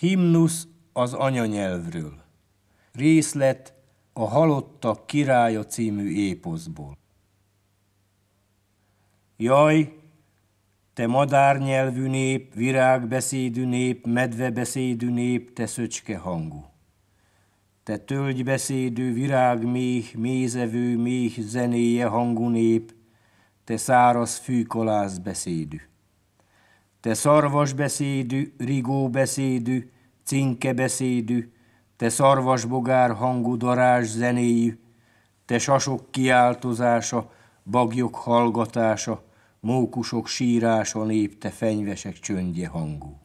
Himnusz az anyanyelvről. Részlet a Halottak királya című époszból. Jaj, te madárnyelvű nép, virágbeszédű nép, medvebeszédű nép, te szöcske hangú. Te tölgybeszédű, virágméh, mézevő, méh zenéje hangú nép, te száraz fűkolász beszédű. Te szarvasbeszédű, rigóbeszédű, cinkebeszédű, te szarvasbogár hangú darás zenéjű, te sasok kiáltozása, bagyok hallgatása, mókusok sírása nép, te fenyvesek csöndje hangú.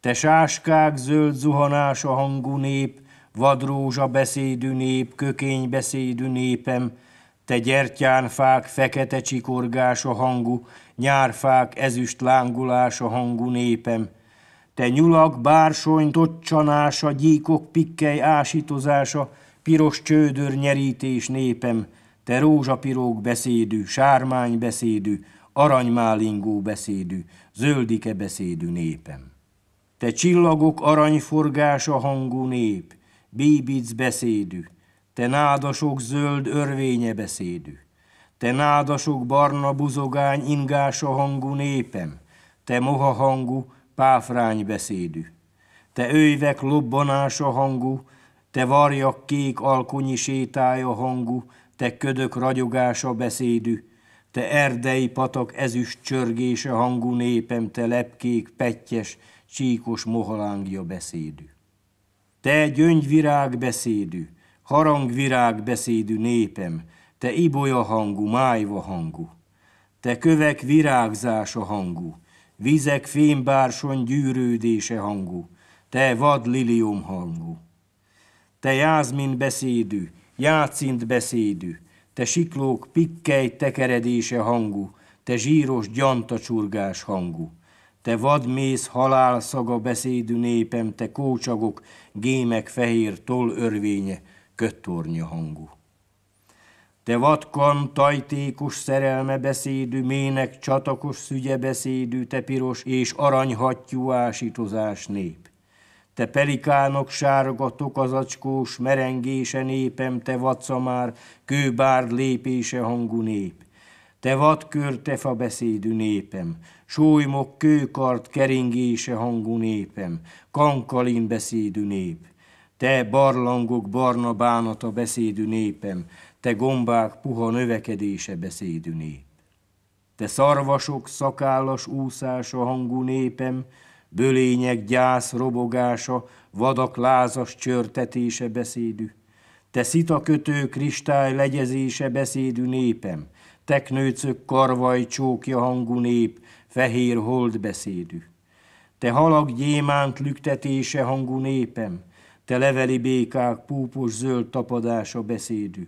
Te sáskák zöld zuhanása hangú nép, vadrózsa beszédű nép, beszédű népem, te gyertyánfák fekete a hangú, nyárfák ezüst lángulása hangú népem, te nyulak bársony toccsanása, gyíkok pikkely ásítozása, piros csődör nyerítés népem, te rózsapirók beszédű, sármány beszédű, aranymálingó beszédű, zöldike beszédű népem. Te csillagok aranyforgása hangú nép, bíbic beszédű, te nádasok zöld örvénye beszédű, te nádasok barna buzogány ingása hangú népem, te moha hangú páfrány beszédű, te őjvek lobbanása hangú, te varjak kék alkonyi sétája hangú, te ködök ragyogása beszédű, te erdei patak ezüst csörgése hangú népem, te lepkék, petyes, csíkos mohalángja beszédű. Te gyöngyvirág beszédű, harangvirág beszédű népem, te ibolya hangú, májva hangú, te kövek virágzása hangú, vizek fémbárson gyűrődése hangú, te vad lilium hangú. Te jázmin beszédű, játszint beszédű, te siklók pikkely tekeredése hangú, te zsíros gyantacsurgás hangú. Te vadmész halálszaga beszédű népem, te kócsagok, gémek fehér toll örvénye, kötornya hangú. Te vatkan tajtékos szerelme beszédű, mének csatakos szügye beszédű, te piros és aranyhattyú ásítozás nép. Te pelikánok sárga tokazacskós merengése népem, te vacamár, kőbár lépése hangú nép. Te vadkör, te fa beszédű népem, sólymok kőkart keringése hangú népem, kankalin beszédű nép. Te barlangok barna bánata beszédű népem, te gombák puha növekedése beszédű nép. Te szarvasok szakállas úszása hangú népem, bölények gyász robogása, vadak lázas csörtetése beszédű. Te szitakötő kristály legyezése beszédű népem, teknőcök karvaj csókja hangú nép, fehér hold beszédű. Te halak gyémánt lüktetése hangú népem, te leveli békák púpos zöld tapadása beszédű,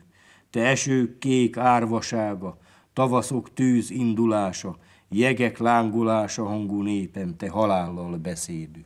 te esők kék árvasága, tavaszok tűz indulása, jegek lángolása hangú népen, te halállal beszédű.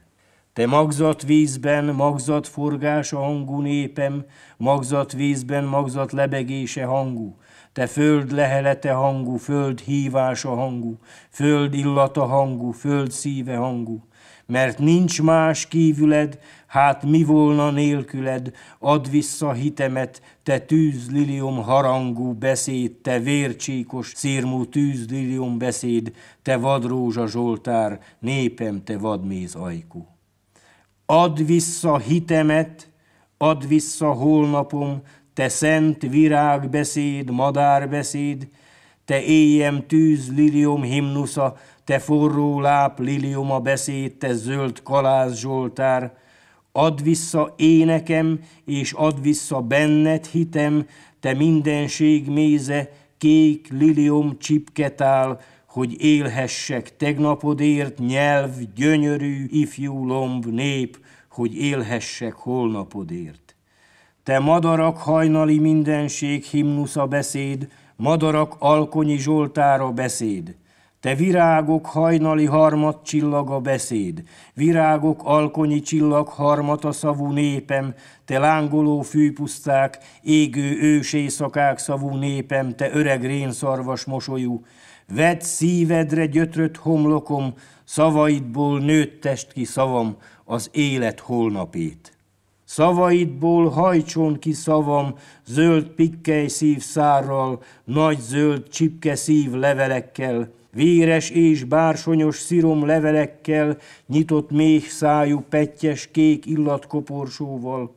Te magzat vízben, magzat forgása hangú népem, magzat vízben, magzat lebegése hangú, te föld lehelete hangú, föld hívása hangú, föld illata hangú, föld szíve hangú, mert nincs más kívüled, hát mi volna nélküled, add vissza hitemet, te tűzlilium harangú beszéd, te vércsíkos szírmú tűzlilium beszéd, te vadrózsa Zsoltár, népem, te vadméz ajkú. Add vissza hitemet, add vissza holnapom, te szent virág madár beszéd, te éjem tűz, lilium himnusza, te forró láp, lilium a beszéd, te zöld kalász Zsoltár, add vissza énekem, és add vissza benned hitem, te mindenség méze, kék lilium csipketál, hogy élhessek tegnapodért, nyelv, gyönyörű, ifjú lomb, nép, hogy élhessek holnapodért. Te madarak hajnali mindenség himnusza beszéd, madarak alkonyi zsoltára beszéd, te virágok hajnali harmat csillaga beszéd, virágok alkonyi csillag harmata szavú népem, te lángoló fűpuszták, égő ős szavú népem, te öreg rénszarvas mosolyú, vedd szívedre gyötrött homlokom, szavaidból nőtt test ki szavam az élet holnapét. Szavaidból hajtson ki szavam, zöld pikkely szívszárral, nagy zöld csipke szív levelekkel, véres és bársonyos szirom levelekkel, nyitott méh szájú pettyes kék illatkoporsóval,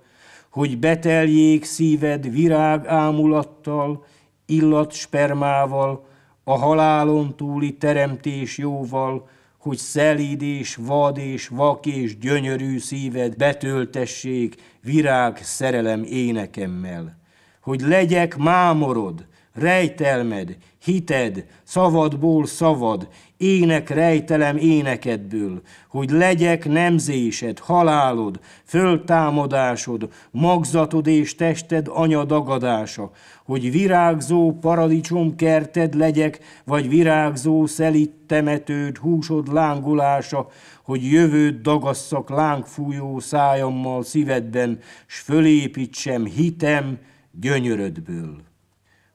hogy beteljék szíved virág ámulattal, illat spermával, a halálon túli teremtés jóval, hogy szelíd és vad és vak és gyönyörű szíved betöltessék virág szerelem énekemmel, hogy legyek mámorod, rejtelmed, hited, szavadból szavad, ének rejtelem énekedből, hogy legyek nemzésed, halálod, föltámadásod, magzatod és tested anyadagadása, hogy virágzó paradicsom kerted legyek, vagy virágzó szelit temetőd, húsod lángulása, hogy jövőt dagasszak lángfújó szájammal szívedben, s fölépítsem hitem gyönyörödből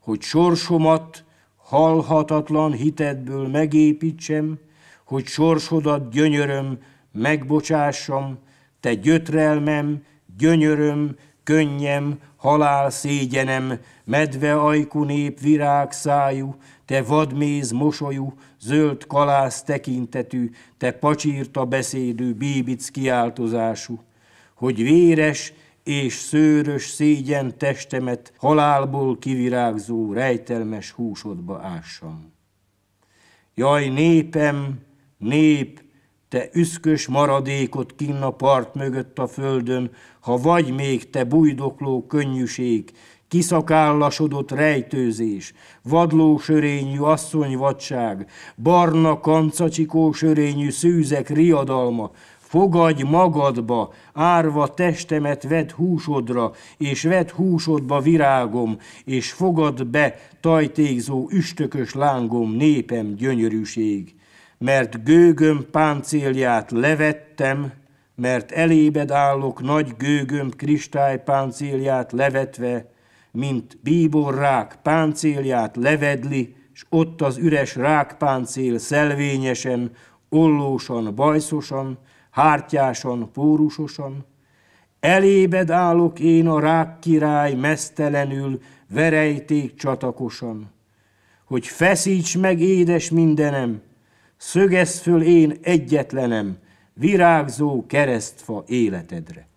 hogy sorsomat halhatatlan hitedből megépítsem, hogy sorsodat gyönyöröm, megbocsássam, te gyötrelmem, gyönyöröm, könnyem, halál szégyenem, medve ajkú nép virág szájú, te vadméz mosolyú, zöld kalász tekintetű, te pacsírta beszédű, bíbic kiáltozású, hogy véres, és szőrös szégyen testemet halálból kivirágzó rejtelmes húsodba ássam. Jaj, népem, nép, te üszkös maradékot kinn a part mögött a földön, ha vagy még te bujdokló könnyűség, kiszakállasodott rejtőzés, vadló sörényű asszonyvadság, barna kancacsikó sörényű szűzek riadalma, Fogadj magadba, árva testemet vedd húsodra, és vedd húsodba virágom, és fogad be, tajtékzó, üstökös lángom, népem gyönyörűség. Mert gőgöm páncélját levettem, mert elébed állok nagy gőgöm kristálypáncélját levetve, mint bíbor rák páncélját levedli, s ott az üres rákpáncél szelvényesen, ollósan, bajszosan, hártyáson, pórusosan, elébed állok én a rák király mesztelenül, verejték csatakosan, hogy feszíts meg édes mindenem, szögez föl én egyetlenem, virágzó keresztfa életedre.